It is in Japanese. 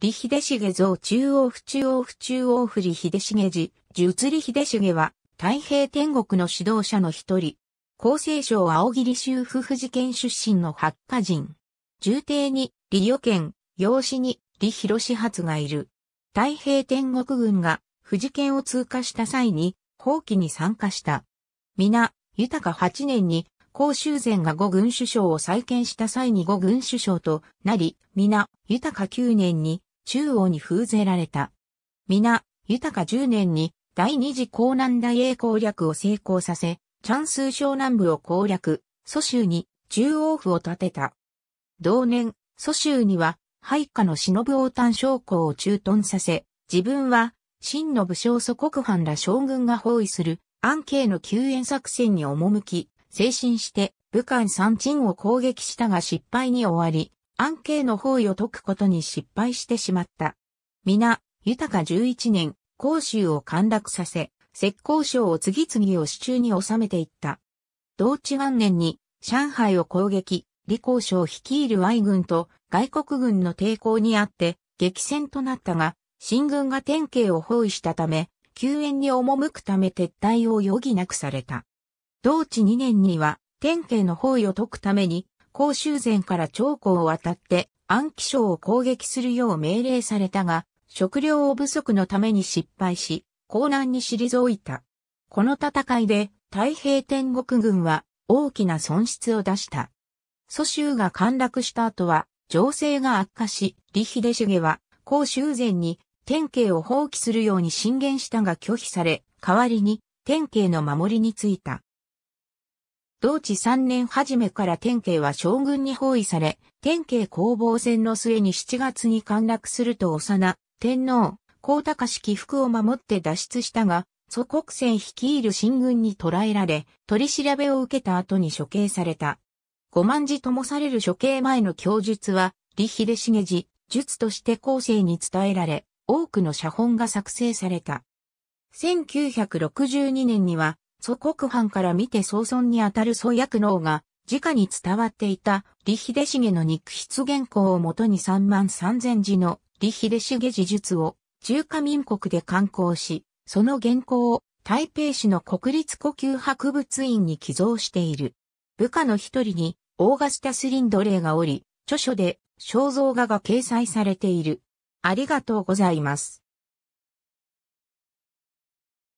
李秀重像中央府中央府中央府李秀重寺、術李秀重は、太平天国の指導者の一人。厚生省青桐州府富士県出身の八家人。重帝に、李予県、養子に、李広始発がいる。太平天国軍が、富士県を通過した際に、放棄に参加した。皆、豊か八年に、公州前が五軍首相を再建した際に五軍首相となり、皆、豊か九年に中央に封ぜられた。皆、豊か10年に第二次江南大英攻略を成功させ、チャンス湘南部を攻略、蘇州に中央府を建てた。同年、蘇州には、配下の忍王丹将校を駐屯させ、自分は、真の武将祖国藩ら将軍が包囲する、安慶の救援作戦に赴き、精神して、武漢三鎮を攻撃したが失敗に終わり、安慶の方位を解くことに失敗してしまった。皆、豊か11年、甲州を陥落させ、石膏省を次々を市中に収めていった。同治元年に上海を攻撃、李光省率いる Y 軍と外国軍の抵抗にあって激戦となったが、新軍が天慶を包囲したため、救援に赴くため撤退を余儀なくされた。同治2年には天慶の包囲を解くために甲州前から長江を渡って安徽省を攻撃するよう命令されたが、食料を不足のために失敗し、江南に退いた。この戦いで太平天国軍は大きな損失を出した。蘇州が陥落した後は、情勢が悪化し、李秀重は、甲州前に天慶を放棄するように進言したが拒否され、代わりに天慶の守りについた。同治3年初めから天慶は将軍に包囲され、天慶攻防戦の末に7月に陥落すると幼、天皇、高高式服を守って脱出したが、祖国戦率いる新軍に捕らえられ、取り調べを受けた後に処刑された。五万字ともされる処刑前の供述は、李秀重次、術として後世に伝えられ、多くの写本が作成された。1962年には、祖国藩から見て総尊にあたる祖薬能が、直に伝わっていた、李秀重の肉筆原稿をもとに3万3000字の李秀重事術を中華民国で刊行し、その原稿を台北市の国立呼吸博物院に寄贈している。部下の一人にオーガスタス・リンドレーがおり、著書で肖像画が掲載されている。ありがとうございます。